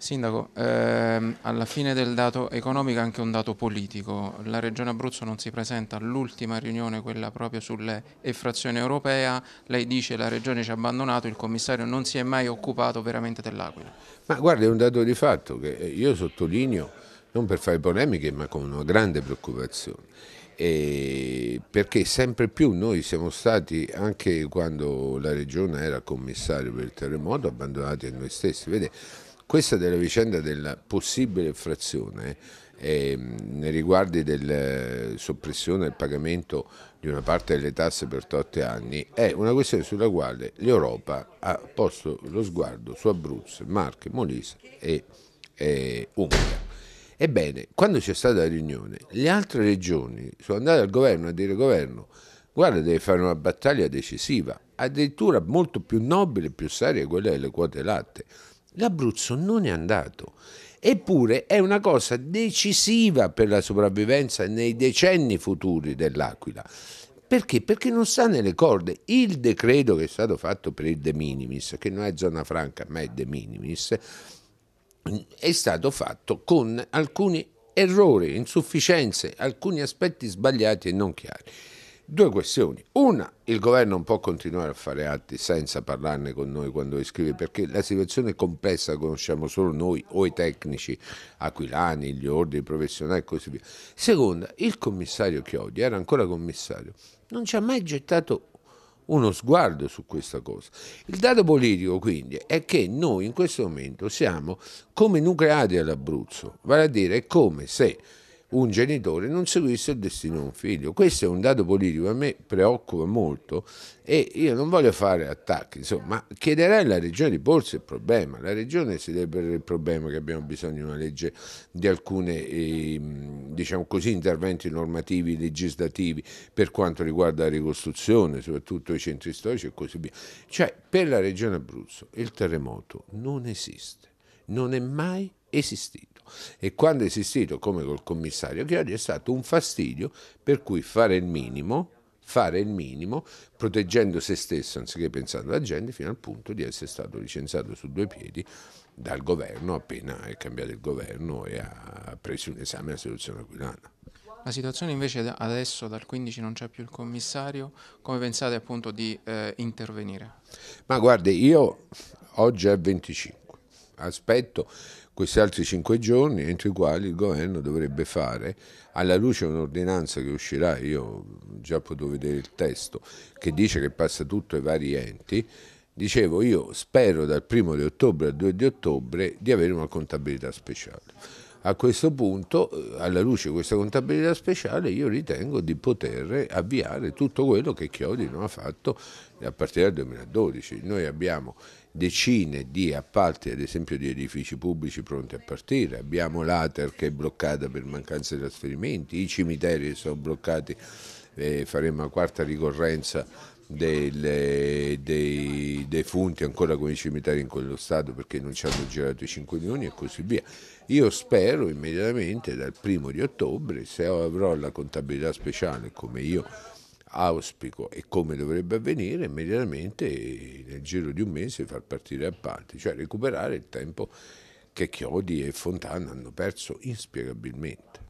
Sindaco, ehm, alla fine del dato economico anche un dato politico. La Regione Abruzzo non si presenta all'ultima riunione, quella proprio sull'effrazione europea. Lei dice che la Regione ci ha abbandonato, il commissario non si è mai occupato veramente dell'Aquila. Ma guarda, è un dato di fatto che eh, io sottolineo, non per fare polemiche, ma con una grande preoccupazione. E perché sempre più noi siamo stati, anche quando la Regione era commissario per il terremoto, abbandonati a noi stessi. Vedete? Questa della vicenda della possibile infrazione eh, nei riguardi della eh, soppressione del pagamento di una parte delle tasse per 8 anni è una questione sulla quale l'Europa ha posto lo sguardo su Abruzzo, Marche, Molise e, e Umbria. Ebbene, quando c'è stata la riunione, le altre regioni sono andate al governo a dire governo, guarda deve fare una battaglia decisiva, addirittura molto più nobile e più seria quella delle quote latte. L'Abruzzo non è andato. Eppure è una cosa decisiva per la sopravvivenza nei decenni futuri dell'Aquila. Perché? Perché non sta nelle corde. Il decreto che è stato fatto per il De Minimis, che non è zona franca ma è De Minimis, è stato fatto con alcuni errori, insufficienze, alcuni aspetti sbagliati e non chiari due questioni. Una, il governo non può continuare a fare atti senza parlarne con noi quando li scrive, perché la situazione complessa la conosciamo solo noi o i tecnici, aquilani, gli ordini professionali e così via. Seconda, il commissario Chiodi era ancora commissario, non ci ha mai gettato uno sguardo su questa cosa. Il dato politico quindi è che noi in questo momento siamo come nucleati all'Abruzzo, vale a dire è come se un genitore non seguisse il destino di un figlio. Questo è un dato politico che a me preoccupa molto e io non voglio fare attacchi, insomma, ma chiederei alla Regione di porsi il problema. La Regione si deve porre il problema che abbiamo bisogno di una legge, di alcuni eh, diciamo così, interventi normativi, legislativi per quanto riguarda la ricostruzione, soprattutto i centri storici e così via. Cioè, per la Regione Abruzzo il terremoto non esiste, non è mai esistito e quando è esistito come col commissario Chiodi è stato un fastidio per cui fare il minimo fare il minimo proteggendo se stesso anziché pensare alla gente fino al punto di essere stato licenziato su due piedi dal governo appena è cambiato il governo e ha preso un esame alla situazione aquilana. La situazione invece adesso dal 15 non c'è più il commissario, come pensate appunto di eh, intervenire? Ma guardi, io oggi è 25, aspetto questi altri cinque giorni entro i quali il governo dovrebbe fare, alla luce di un'ordinanza che uscirà, io già potevo vedere il testo, che dice che passa tutto ai vari enti, dicevo io spero dal primo di ottobre al 2 di ottobre di avere una contabilità speciale. A questo punto, eh, alla luce di questa contabilità speciale, io ritengo di poter avviare tutto quello che Chiodi non ha fatto a partire dal 2012. Noi abbiamo decine di appalti, ad esempio di edifici pubblici pronti a partire, abbiamo l'Ater che è bloccata per mancanza di trasferimenti, i cimiteri sono bloccati, eh, faremo la quarta ricorrenza dei, dei defunti ancora con i cimiteri in quello stato perché non ci hanno girato i 5 milioni e così via. Io spero immediatamente dal primo di ottobre, se avrò la contabilità speciale come io auspico e come dovrebbe avvenire, immediatamente nel giro di un mese far partire a parte, cioè recuperare il tempo che Chiodi e Fontana hanno perso inspiegabilmente.